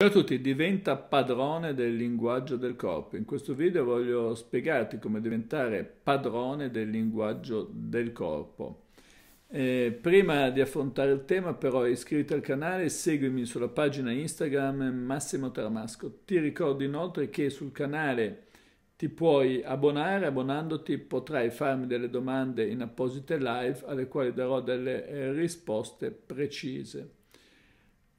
Ciao a tutti, diventa padrone del linguaggio del corpo. In questo video voglio spiegarti come diventare padrone del linguaggio del corpo. Eh, prima di affrontare il tema però iscriviti al canale e seguimi sulla pagina Instagram Massimo Taramasco. Ti ricordo inoltre che sul canale ti puoi abbonare, abbonandoti potrai farmi delle domande in apposite live alle quali darò delle eh, risposte precise.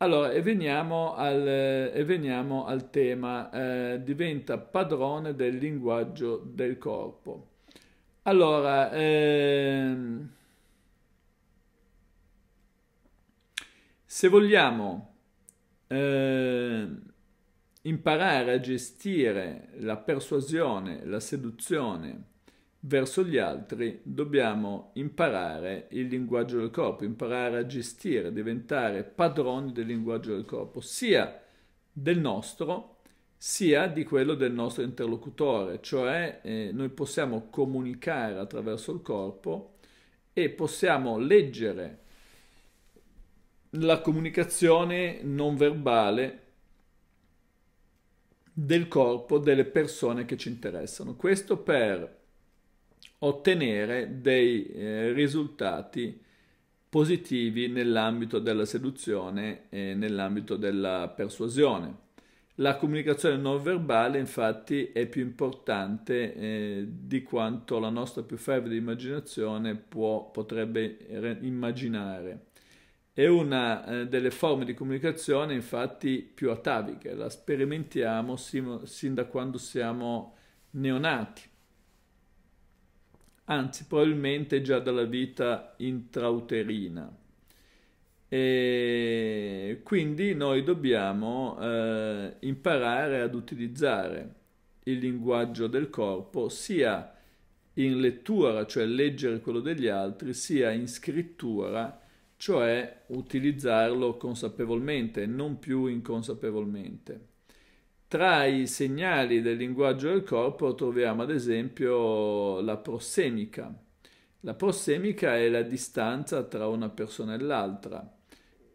Allora, e veniamo al, e veniamo al tema, eh, diventa padrone del linguaggio del corpo. Allora, ehm, se vogliamo eh, imparare a gestire la persuasione, la seduzione, verso gli altri dobbiamo imparare il linguaggio del corpo, imparare a gestire, diventare padroni del linguaggio del corpo, sia del nostro sia di quello del nostro interlocutore, cioè eh, noi possiamo comunicare attraverso il corpo e possiamo leggere la comunicazione non verbale del corpo delle persone che ci interessano. Questo per ottenere dei eh, risultati positivi nell'ambito della seduzione e nell'ambito della persuasione. La comunicazione non verbale infatti è più importante eh, di quanto la nostra più fervida immaginazione può, potrebbe re- immaginare. È una eh, delle forme di comunicazione infatti più ataviche, la sperimentiamo sin, sin da quando siamo neonati anzi probabilmente già dalla vita intrauterina. E quindi noi dobbiamo eh, imparare ad utilizzare il linguaggio del corpo sia in lettura, cioè leggere quello degli altri, sia in scrittura, cioè utilizzarlo consapevolmente, non più inconsapevolmente. Tra i segnali del linguaggio del corpo troviamo ad esempio la prossemica. La prossemica è la distanza tra una persona e l'altra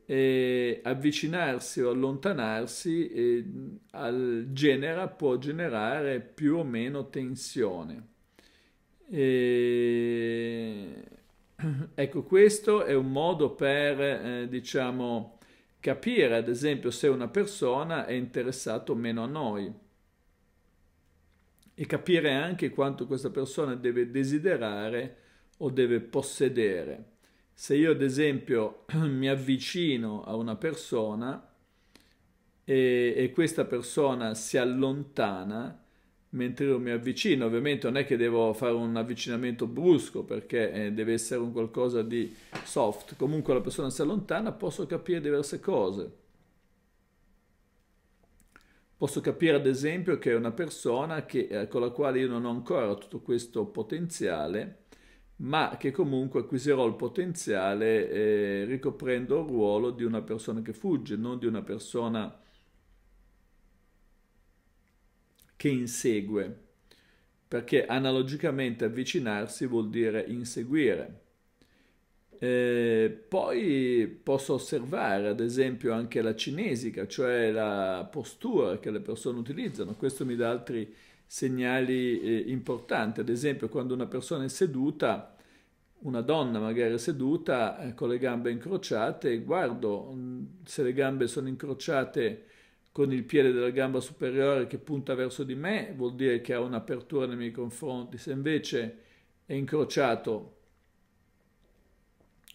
e avvicinarsi o allontanarsi eh, al genera può generare più o meno tensione. E... Ecco, questo è un modo per, eh, diciamo, capire ad esempio se una persona è interessata o meno a noi e capire anche quanto questa persona deve desiderare o deve possedere. Se io ad esempio mi avvicino a una persona e, e questa persona si allontana, mentre io mi avvicino. Ovviamente non è che devo fare un avvicinamento brusco perché eh, deve essere un qualcosa di soft. Comunque la persona si allontana, posso capire diverse cose. Posso capire ad esempio che è una persona che, eh, con la quale io non ho ancora tutto questo potenziale, ma che comunque acquisirò il potenziale eh, ricoprendo il ruolo di una persona che fugge, non di una persona che che insegue, perché analogicamente avvicinarsi vuol dire inseguire. Eh, poi posso osservare ad esempio anche la cinesica, cioè la postura che le persone utilizzano, questo mi dà altri segnali eh, importanti, ad esempio quando una persona è seduta, una donna magari seduta eh, con le gambe incrociate, guardo mm, se le gambe sono incrociate con il piede della gamba superiore che punta verso di me, vuol dire che ha un'apertura nei miei confronti, se invece è incrociato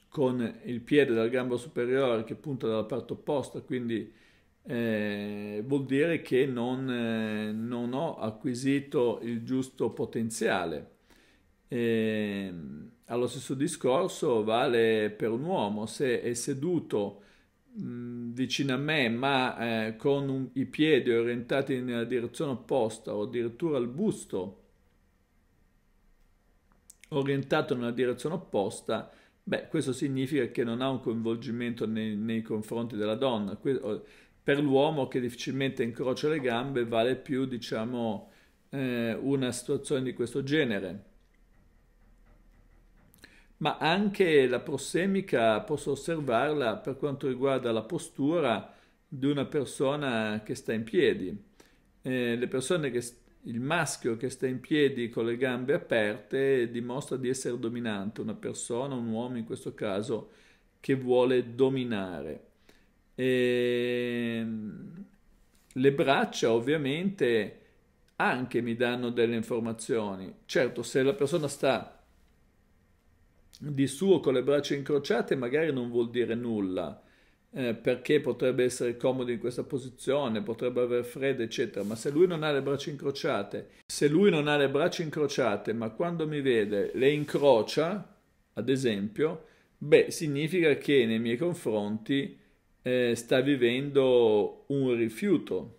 con il piede della gamba superiore che punta dalla parte opposta, quindi eh, vuol dire che non, eh, non, ho acquisito il giusto potenziale. E, ehm, allo stesso discorso vale per un uomo, se è seduto vicino a me, ma eh, con un, i piedi orientati nella direzione opposta o addirittura il busto orientato nella direzione opposta, beh, questo significa che non ha un coinvolgimento nei, nei confronti della donna. Que- per l'uomo che difficilmente incrocia le gambe vale più, diciamo, eh, una situazione di questo genere ma anche la prossemica posso osservarla per quanto riguarda la postura di una persona che sta in piedi. Eh, le persone che il maschio che sta in piedi con le gambe aperte dimostra di essere dominante, una persona, un uomo in questo caso, che vuole dominare. E ehm, le braccia ovviamente anche mi danno delle informazioni. Certo, se la persona sta di suo con le braccia incrociate magari non vuol dire nulla, eh, perché potrebbe essere comodo in questa posizione, potrebbe aver freddo, eccetera, ma se lui non ha le braccia incrociate, se lui non ha le braccia incrociate, ma quando mi vede le incrocia, ad esempio, beh, significa che nei miei confronti eh, sta vivendo un rifiuto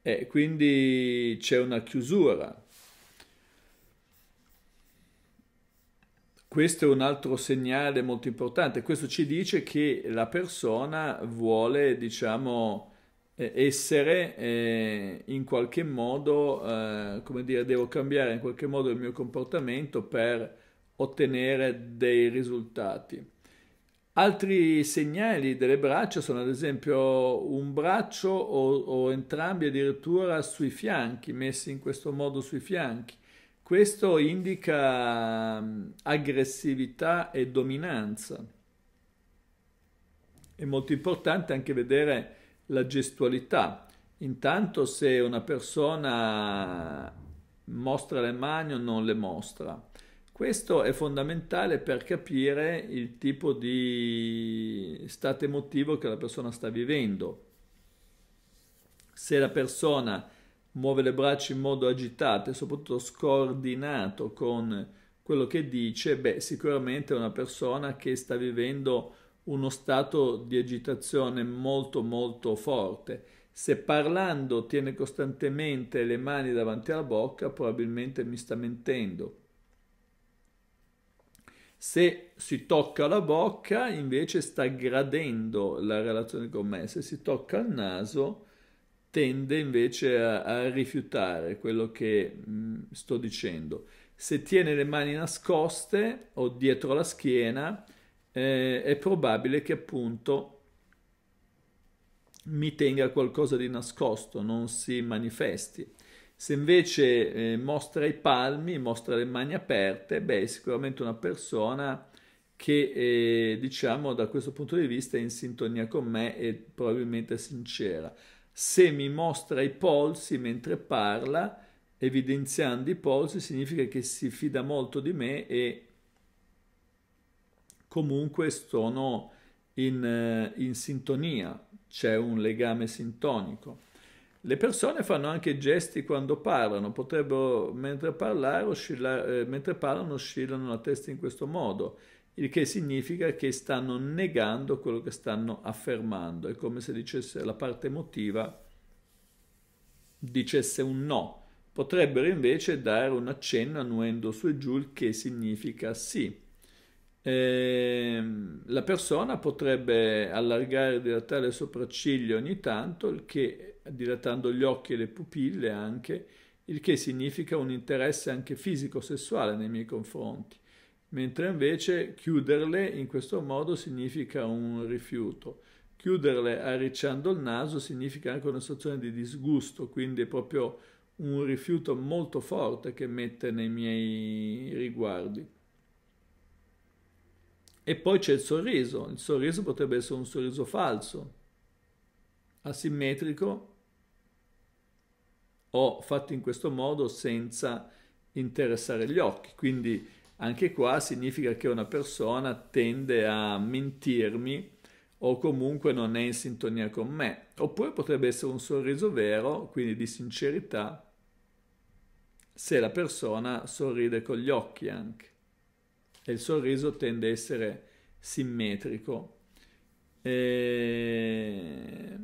e quindi c'è una chiusura. Questo è un altro segnale molto importante, questo ci dice che la persona vuole, diciamo, eh, essere eh, in qualche modo, eh, come dire, devo cambiare in qualche modo il mio comportamento per ottenere dei risultati. Altri segnali delle braccia sono ad esempio un braccio o, o entrambi addirittura sui fianchi, messi in questo modo sui fianchi questo indica mm, aggressività e dominanza. È molto importante anche vedere la gestualità. Intanto se una persona mostra le mani o non le mostra. Questo è fondamentale per capire il tipo di stato emotivo che la persona sta vivendo. Se la persona muove le braccia in modo agitato e soprattutto scordinato con quello che dice, beh, sicuramente è una persona che sta vivendo uno stato di agitazione molto molto forte. Se parlando tiene costantemente le mani davanti alla bocca, probabilmente mi sta mentendo. Se si tocca la bocca, invece sta gradendo la relazione con me. Se si tocca il naso, tende invece a, a rifiutare quello che mh, sto dicendo. Se tiene le mani nascoste o dietro la schiena, eh, è probabile che appunto mi tenga qualcosa di nascosto, non si manifesti. Se invece eh, mostra i palmi, mostra le mani aperte, beh, è sicuramente una persona che eh, diciamo da questo punto di vista è in sintonia con me e probabilmente sincera. Se mi mostra i polsi mentre parla, evidenziando i polsi, significa che si fida molto di me e comunque sono in, eh, in sintonia, c'è un legame sintonico. Le persone fanno anche gesti quando parlano, potrebbero mentre, parlare, oscilla, eh, mentre parlano oscillano la testa in questo modo il che significa che stanno negando quello che stanno affermando. È come se dicesse la parte emotiva dicesse un no. Potrebbero invece dare un accenno annuendo su e giù, il che significa sì. Eh, la persona potrebbe allargare e dilatare le sopracciglia ogni tanto, che, dilatando gli occhi e le pupille anche, il che significa un interesse anche fisico-sessuale nei miei confronti mentre invece chiuderle in questo modo significa un rifiuto. Chiuderle arricciando il naso significa anche una situazione di disgusto, quindi è proprio un rifiuto molto forte che mette nei miei riguardi. E poi c'è il sorriso, il sorriso potrebbe essere un sorriso falso, asimmetrico o fatto in questo modo senza interessare gli occhi, quindi anche qua significa che una persona tende a mentirmi o comunque non è in sintonia con me. Oppure potrebbe essere un sorriso vero, quindi di sincerità, se la persona sorride con gli occhi anche. E il sorriso tende a essere simmetrico. E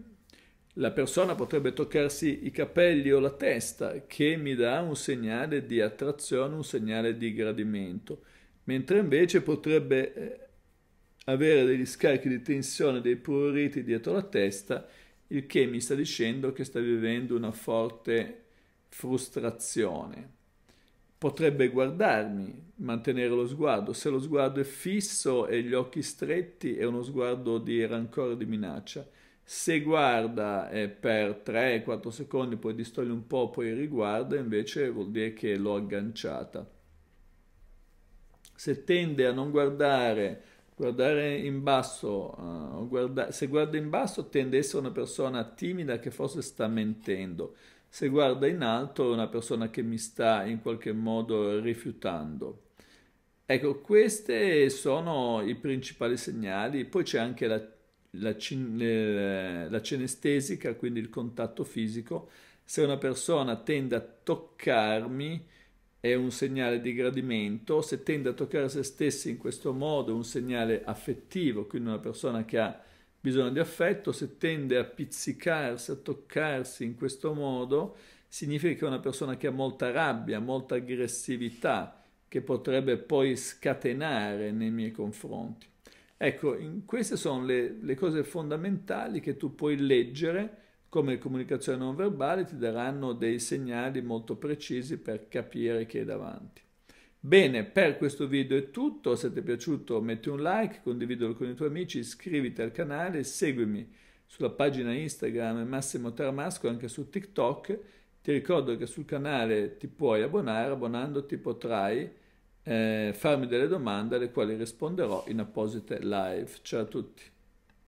la persona potrebbe toccarsi i capelli o la testa che mi dà un segnale di attrazione, un segnale di gradimento, mentre invece potrebbe eh, avere degli scarichi di tensione, dei pruriti dietro la testa, il che mi sta dicendo che sta vivendo una forte frustrazione. Potrebbe guardarmi, mantenere lo sguardo, se lo sguardo è fisso e gli occhi stretti è uno sguardo di rancore e di minaccia se guarda eh, per 3-4 secondi, poi distoglie un po', poi riguarda, invece vuol dire che l'ho agganciata. Se tende a non guardare, guardare in basso, uh, guarda se guarda in basso tende a essere una persona timida che forse sta mentendo. Se guarda in alto è una persona che mi sta in qualche modo rifiutando. Ecco, questi sono i principali segnali. Poi c'è anche la la, cin- eh, la cinestesica, quindi il contatto fisico, se una persona tende a toccarmi è un segnale di gradimento, se tende a toccare se stessi in questo modo è un segnale affettivo, quindi una persona che ha bisogno di affetto, se tende a pizzicarsi, a toccarsi in questo modo, significa che è una persona che ha molta rabbia, molta aggressività, che potrebbe poi scatenare nei miei confronti. Ecco, queste sono le, le cose fondamentali che tu puoi leggere come comunicazione non verbale, ti daranno dei segnali molto precisi per capire chi è davanti. Bene, per questo video è tutto, se ti è piaciuto metti un like, condividilo con i tuoi amici, iscriviti al canale, seguimi sulla pagina Instagram Massimo Tarmasco anche su TikTok. Ti ricordo che sul canale ti puoi abbonare, abbonandoti potrai eh, farmi delle domande alle quali risponderò in apposite live. Ciao a tutti.